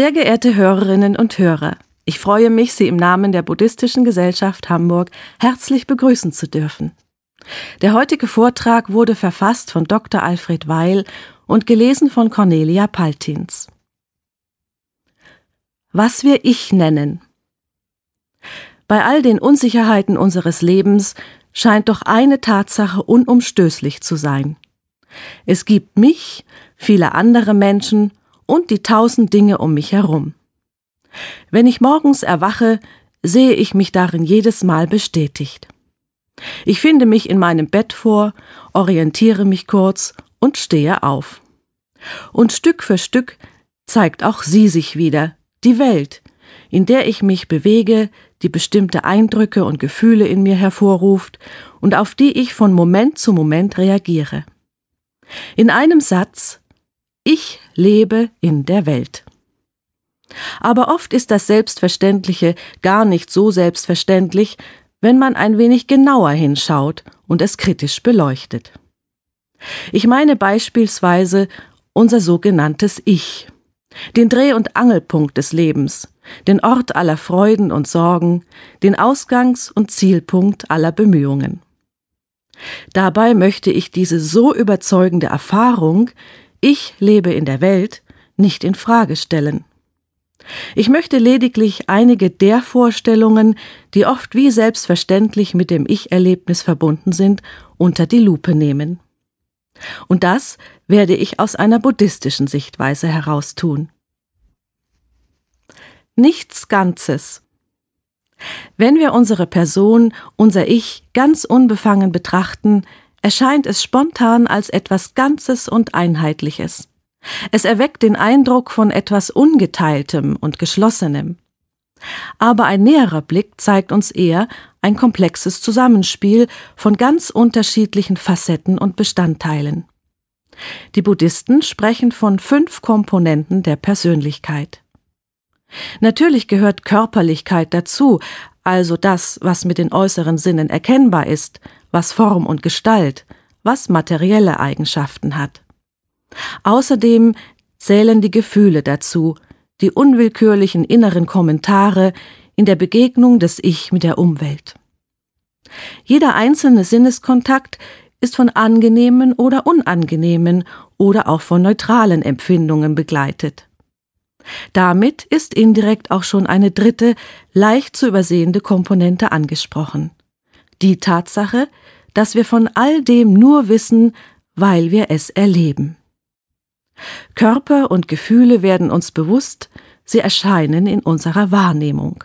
Sehr geehrte Hörerinnen und Hörer, ich freue mich, Sie im Namen der Buddhistischen Gesellschaft Hamburg herzlich begrüßen zu dürfen. Der heutige Vortrag wurde verfasst von Dr. Alfred Weil und gelesen von Cornelia Paltins. Was wir Ich nennen. Bei all den Unsicherheiten unseres Lebens scheint doch eine Tatsache unumstößlich zu sein. Es gibt mich, viele andere Menschen und die tausend Dinge um mich herum. Wenn ich morgens erwache, sehe ich mich darin jedes Mal bestätigt. Ich finde mich in meinem Bett vor, orientiere mich kurz und stehe auf. Und Stück für Stück zeigt auch sie sich wieder, die Welt, in der ich mich bewege, die bestimmte Eindrücke und Gefühle in mir hervorruft und auf die ich von Moment zu Moment reagiere. In einem Satz ich lebe in der Welt. Aber oft ist das Selbstverständliche gar nicht so selbstverständlich, wenn man ein wenig genauer hinschaut und es kritisch beleuchtet. Ich meine beispielsweise unser sogenanntes Ich, den Dreh- und Angelpunkt des Lebens, den Ort aller Freuden und Sorgen, den Ausgangs- und Zielpunkt aller Bemühungen. Dabei möchte ich diese so überzeugende Erfahrung ich lebe in der Welt nicht in Frage stellen. Ich möchte lediglich einige der Vorstellungen, die oft wie selbstverständlich mit dem Ich-Erlebnis verbunden sind, unter die Lupe nehmen. Und das werde ich aus einer buddhistischen Sichtweise heraus tun. Nichts Ganzes. Wenn wir unsere Person, unser Ich ganz unbefangen betrachten, erscheint es spontan als etwas Ganzes und Einheitliches. Es erweckt den Eindruck von etwas Ungeteiltem und Geschlossenem. Aber ein näherer Blick zeigt uns eher ein komplexes Zusammenspiel von ganz unterschiedlichen Facetten und Bestandteilen. Die Buddhisten sprechen von fünf Komponenten der Persönlichkeit. Natürlich gehört Körperlichkeit dazu, also das, was mit den äußeren Sinnen erkennbar ist, was Form und Gestalt, was materielle Eigenschaften hat. Außerdem zählen die Gefühle dazu, die unwillkürlichen inneren Kommentare in der Begegnung des Ich mit der Umwelt. Jeder einzelne Sinneskontakt ist von angenehmen oder unangenehmen oder auch von neutralen Empfindungen begleitet. Damit ist indirekt auch schon eine dritte, leicht zu übersehende Komponente angesprochen die Tatsache, dass wir von all dem nur wissen, weil wir es erleben. Körper und Gefühle werden uns bewusst, sie erscheinen in unserer Wahrnehmung.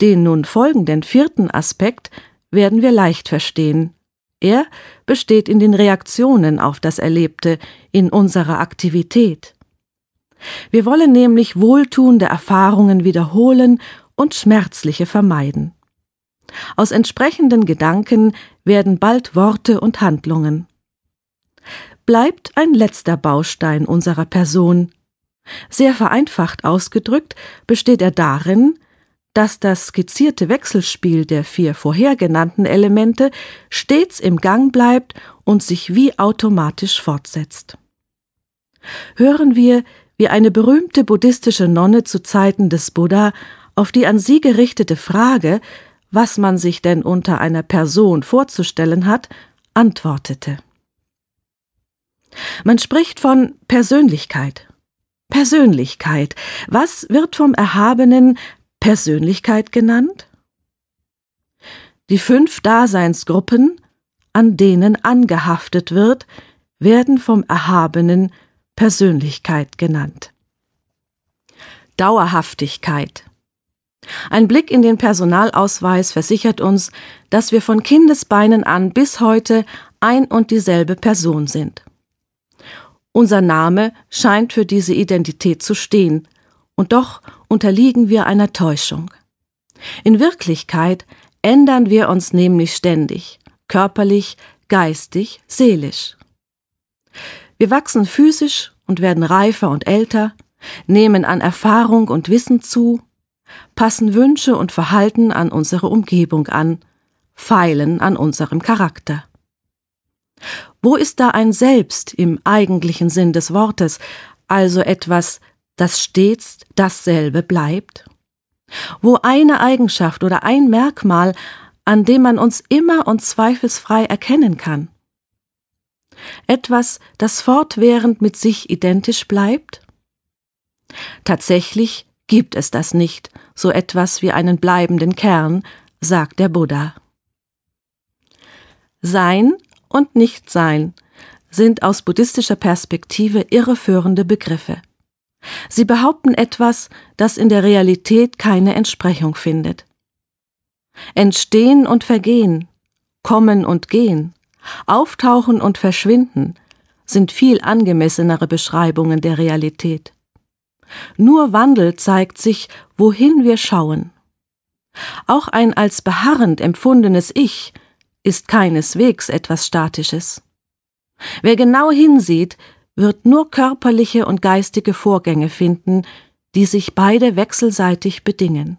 Den nun folgenden vierten Aspekt werden wir leicht verstehen. Er besteht in den Reaktionen auf das Erlebte, in unserer Aktivität. Wir wollen nämlich wohltuende Erfahrungen wiederholen und schmerzliche vermeiden. Aus entsprechenden Gedanken werden bald Worte und Handlungen. Bleibt ein letzter Baustein unserer Person. Sehr vereinfacht ausgedrückt besteht er darin, dass das skizzierte Wechselspiel der vier vorhergenannten Elemente stets im Gang bleibt und sich wie automatisch fortsetzt. Hören wir, wie eine berühmte buddhistische Nonne zu Zeiten des Buddha auf die an sie gerichtete Frage, was man sich denn unter einer Person vorzustellen hat, antwortete. Man spricht von Persönlichkeit. Persönlichkeit. Was wird vom Erhabenen Persönlichkeit genannt? Die fünf Daseinsgruppen, an denen angehaftet wird, werden vom Erhabenen Persönlichkeit genannt. Dauerhaftigkeit ein Blick in den Personalausweis versichert uns, dass wir von Kindesbeinen an bis heute ein und dieselbe Person sind. Unser Name scheint für diese Identität zu stehen, und doch unterliegen wir einer Täuschung. In Wirklichkeit ändern wir uns nämlich ständig, körperlich, geistig, seelisch. Wir wachsen physisch und werden reifer und älter, nehmen an Erfahrung und Wissen zu, passen Wünsche und Verhalten an unsere Umgebung an, feilen an unserem Charakter. Wo ist da ein Selbst im eigentlichen Sinn des Wortes, also etwas, das stets dasselbe bleibt? Wo eine Eigenschaft oder ein Merkmal, an dem man uns immer und zweifelsfrei erkennen kann? Etwas, das fortwährend mit sich identisch bleibt? Tatsächlich gibt es das nicht, so etwas wie einen bleibenden Kern, sagt der Buddha. Sein und Nichtsein sind aus buddhistischer Perspektive irreführende Begriffe. Sie behaupten etwas, das in der Realität keine Entsprechung findet. Entstehen und vergehen, kommen und gehen, auftauchen und verschwinden sind viel angemessenere Beschreibungen der Realität. Nur Wandel zeigt sich, wohin wir schauen. Auch ein als beharrend empfundenes Ich ist keineswegs etwas Statisches. Wer genau hinsieht, wird nur körperliche und geistige Vorgänge finden, die sich beide wechselseitig bedingen.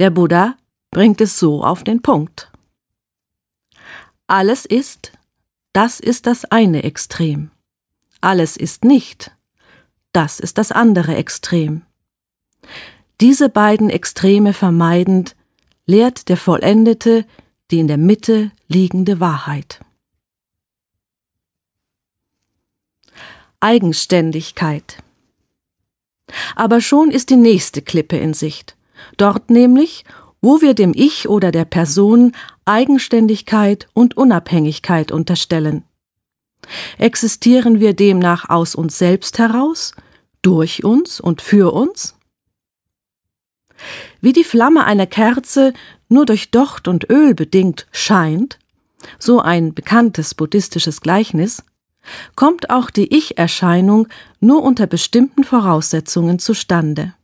Der Buddha bringt es so auf den Punkt. Alles ist, das ist das eine Extrem. Alles ist nicht, das ist das andere Extrem. Diese beiden Extreme vermeidend, lehrt der Vollendete die in der Mitte liegende Wahrheit. Eigenständigkeit. Aber schon ist die nächste Klippe in Sicht, dort nämlich, wo wir dem Ich oder der Person Eigenständigkeit und Unabhängigkeit unterstellen. Existieren wir demnach aus uns selbst heraus durch uns und für uns? Wie die Flamme einer Kerze nur durch Docht und Öl bedingt scheint, so ein bekanntes buddhistisches Gleichnis, kommt auch die Ich-Erscheinung nur unter bestimmten Voraussetzungen zustande.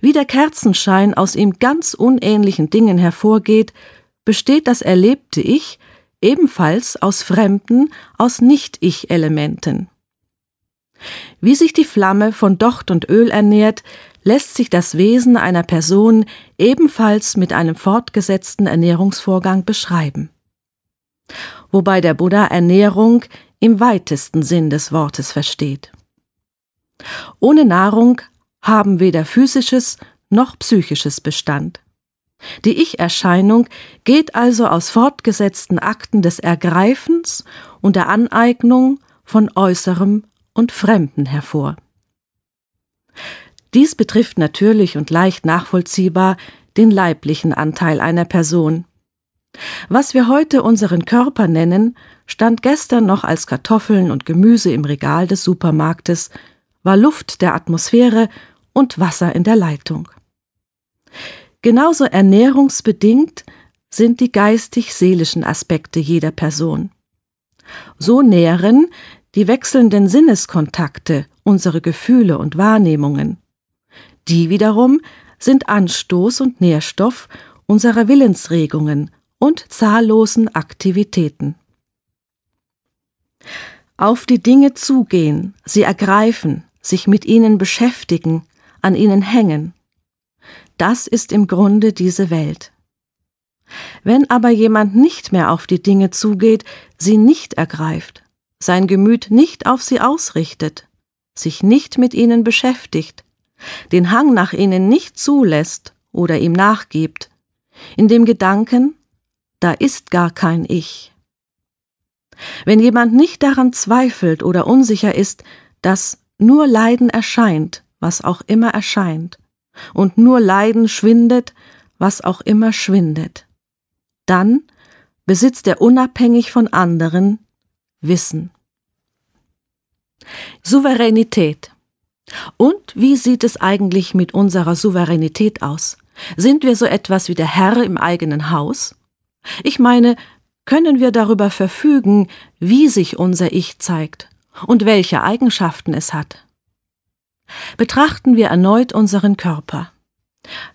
Wie der Kerzenschein aus ihm ganz unähnlichen Dingen hervorgeht, besteht das erlebte Ich ebenfalls aus fremden, aus Nicht-Ich-Elementen. Wie sich die Flamme von Docht und Öl ernährt, lässt sich das Wesen einer Person ebenfalls mit einem fortgesetzten Ernährungsvorgang beschreiben. Wobei der Buddha Ernährung im weitesten Sinn des Wortes versteht. Ohne Nahrung haben weder physisches noch psychisches Bestand. Die Ich-Erscheinung geht also aus fortgesetzten Akten des Ergreifens und der Aneignung von Äußerem und Fremden hervor. Dies betrifft natürlich und leicht nachvollziehbar den leiblichen Anteil einer Person. Was wir heute unseren Körper nennen, stand gestern noch als Kartoffeln und Gemüse im Regal des Supermarktes, war Luft der Atmosphäre und Wasser in der Leitung. Genauso ernährungsbedingt sind die geistig-seelischen Aspekte jeder Person. So nähren die wechselnden Sinneskontakte, unsere Gefühle und Wahrnehmungen. Die wiederum sind Anstoß und Nährstoff unserer Willensregungen und zahllosen Aktivitäten. Auf die Dinge zugehen, sie ergreifen, sich mit ihnen beschäftigen, an ihnen hängen. Das ist im Grunde diese Welt. Wenn aber jemand nicht mehr auf die Dinge zugeht, sie nicht ergreift, sein Gemüt nicht auf sie ausrichtet, sich nicht mit ihnen beschäftigt, den Hang nach ihnen nicht zulässt oder ihm nachgibt, in dem Gedanken, da ist gar kein Ich. Wenn jemand nicht daran zweifelt oder unsicher ist, dass nur Leiden erscheint, was auch immer erscheint, und nur Leiden schwindet, was auch immer schwindet, dann besitzt er unabhängig von anderen Wissen. Souveränität. Und wie sieht es eigentlich mit unserer Souveränität aus? Sind wir so etwas wie der Herr im eigenen Haus? Ich meine, können wir darüber verfügen, wie sich unser Ich zeigt und welche Eigenschaften es hat? Betrachten wir erneut unseren Körper.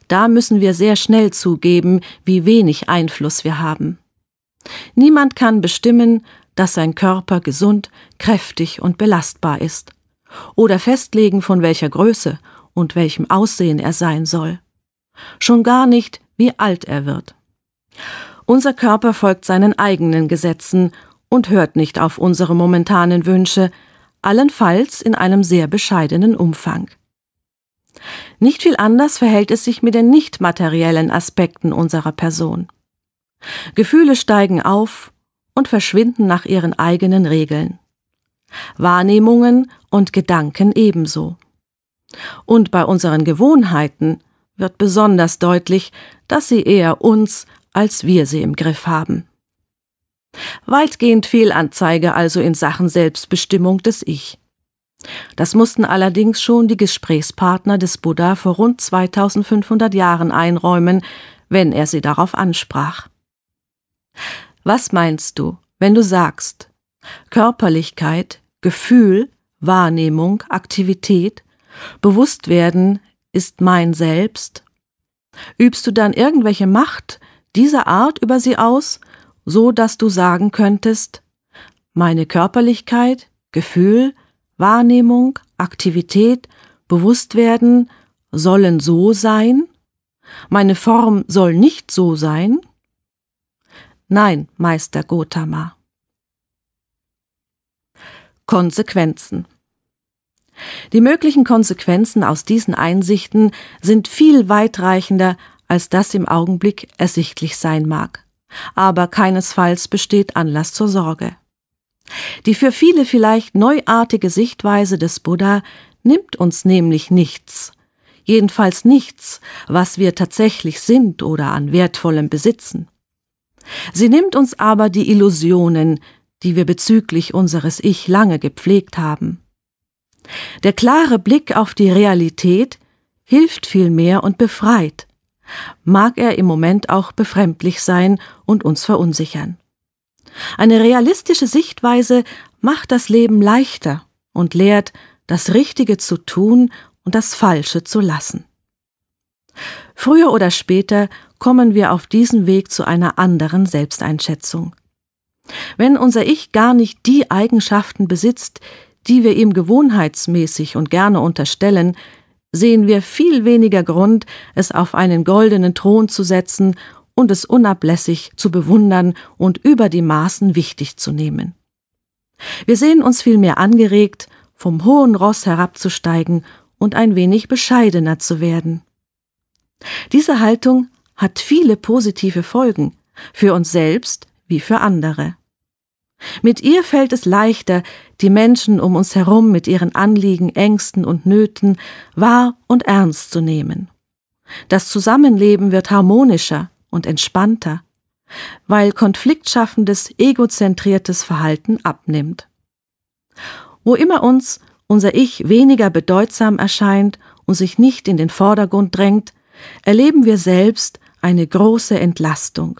Da müssen wir sehr schnell zugeben, wie wenig Einfluss wir haben. Niemand kann bestimmen, dass sein Körper gesund, kräftig und belastbar ist, oder festlegen, von welcher Größe und welchem Aussehen er sein soll. Schon gar nicht, wie alt er wird. Unser Körper folgt seinen eigenen Gesetzen und hört nicht auf unsere momentanen Wünsche, allenfalls in einem sehr bescheidenen Umfang. Nicht viel anders verhält es sich mit den nicht materiellen Aspekten unserer Person. Gefühle steigen auf und verschwinden nach ihren eigenen Regeln. Wahrnehmungen und Gedanken ebenso. Und bei unseren Gewohnheiten wird besonders deutlich, dass sie eher uns als wir sie im Griff haben. Weitgehend Fehlanzeige also in Sachen Selbstbestimmung des Ich. Das mussten allerdings schon die Gesprächspartner des Buddha vor rund 2500 Jahren einräumen, wenn er sie darauf ansprach. Was meinst du, wenn du sagst Körperlichkeit, Gefühl, Wahrnehmung, Aktivität, Bewusstwerden ist mein Selbst? Übst du dann irgendwelche Macht dieser Art über sie aus, so dass du sagen könntest meine Körperlichkeit, Gefühl, Wahrnehmung, Aktivität, Bewusstwerden sollen so sein, meine Form soll nicht so sein, Nein, Meister Gotama. Konsequenzen Die möglichen Konsequenzen aus diesen Einsichten sind viel weitreichender, als das im Augenblick ersichtlich sein mag. Aber keinesfalls besteht Anlass zur Sorge. Die für viele vielleicht neuartige Sichtweise des Buddha nimmt uns nämlich nichts, jedenfalls nichts, was wir tatsächlich sind oder an wertvollem besitzen. Sie nimmt uns aber die Illusionen, die wir bezüglich unseres Ich lange gepflegt haben. Der klare Blick auf die Realität hilft viel mehr und befreit, mag er im Moment auch befremdlich sein und uns verunsichern. Eine realistische Sichtweise macht das Leben leichter und lehrt, das Richtige zu tun und das Falsche zu lassen. Früher oder später kommen wir auf diesem Weg zu einer anderen Selbsteinschätzung. Wenn unser Ich gar nicht die Eigenschaften besitzt, die wir ihm gewohnheitsmäßig und gerne unterstellen, sehen wir viel weniger Grund, es auf einen goldenen Thron zu setzen und es unablässig zu bewundern und über die Maßen wichtig zu nehmen. Wir sehen uns vielmehr angeregt, vom hohen Ross herabzusteigen und ein wenig bescheidener zu werden. Diese Haltung hat viele positive Folgen für uns selbst wie für andere. Mit ihr fällt es leichter, die Menschen um uns herum mit ihren Anliegen, Ängsten und Nöten wahr und ernst zu nehmen. Das Zusammenleben wird harmonischer und entspannter, weil konfliktschaffendes, egozentriertes Verhalten abnimmt. Wo immer uns unser Ich weniger bedeutsam erscheint und sich nicht in den Vordergrund drängt, erleben wir selbst eine große Entlastung.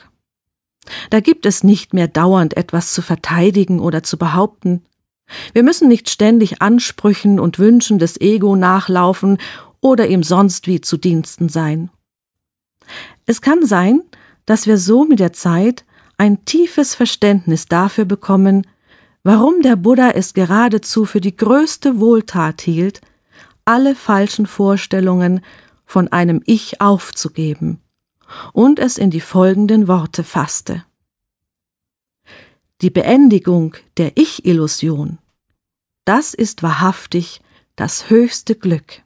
Da gibt es nicht mehr dauernd etwas zu verteidigen oder zu behaupten. Wir müssen nicht ständig Ansprüchen und Wünschen des Ego nachlaufen oder ihm sonst wie zu Diensten sein. Es kann sein, dass wir so mit der Zeit ein tiefes Verständnis dafür bekommen, warum der Buddha es geradezu für die größte Wohltat hielt, alle falschen Vorstellungen von einem Ich aufzugeben und es in die folgenden Worte fasste. Die Beendigung der Ich-Illusion, das ist wahrhaftig das höchste Glück.